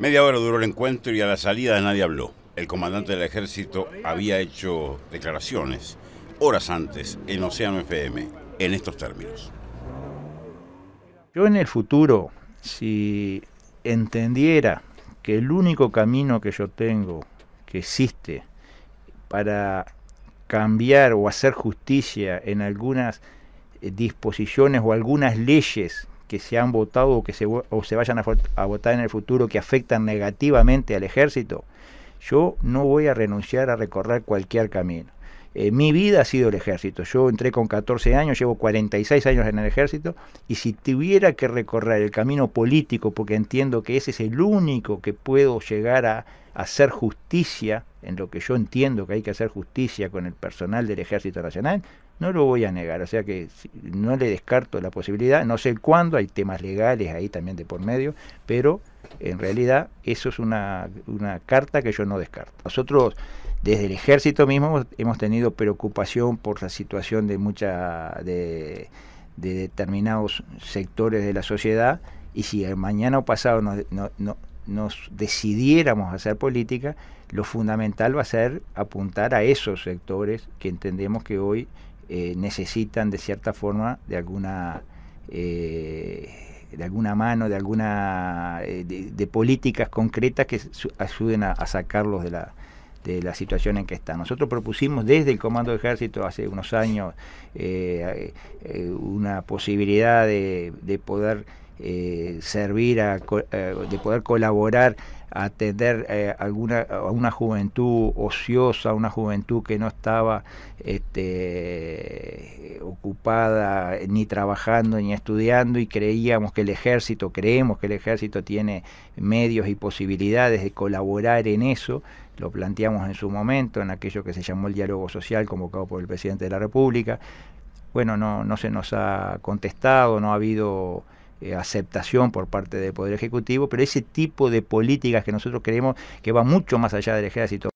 Media hora duró el encuentro y a la salida nadie habló. El comandante del ejército había hecho declaraciones horas antes en Océano FM en estos términos. Yo en el futuro, si entendiera que el único camino que yo tengo, que existe, para cambiar o hacer justicia en algunas eh, disposiciones o algunas leyes que se han votado o que se, o se vayan a votar en el futuro que afectan negativamente al ejército, yo no voy a renunciar a recorrer cualquier camino. Eh, mi vida ha sido el ejército. Yo entré con 14 años, llevo 46 años en el ejército y si tuviera que recorrer el camino político, porque entiendo que ese es el único que puedo llegar a hacer justicia, en lo que yo entiendo que hay que hacer justicia con el personal del Ejército Nacional, no lo voy a negar. O sea que no le descarto la posibilidad, no sé cuándo, hay temas legales ahí también de por medio, pero en realidad eso es una, una carta que yo no descarto. Nosotros desde el ejército mismo hemos tenido preocupación por la situación de mucha de, determinados sectores de la sociedad y si mañana o pasado nos, no, decidiéramos hacer política, lo fundamental va a ser apuntar a esos sectores que entendemos que hoy eh, necesitan de cierta forma de alguna eh, de alguna mano, de alguna eh, de, políticas concretas que ayuden a sacarlos de la de este, la situación en que está. Nosotros propusimos desde el Comando de Ejército hace unos años eh, eh, una posibilidad de poder eh, servir, a, eh, de poder colaborar, a atender eh, alguna, a una juventud ociosa, una juventud que no estaba este, ocupada ni trabajando ni estudiando y creíamos que el ejército, creemos que el ejército tiene medios y posibilidades de colaborar en eso, lo planteamos en su momento, en aquello que se llamó el diálogo social convocado por el presidente de la República. Bueno, no, no se nos ha contestado, no ha habido eh, aceptación por parte del Poder Ejecutivo, pero ese tipo de políticas que nosotros creemos que va mucho más allá del ejército.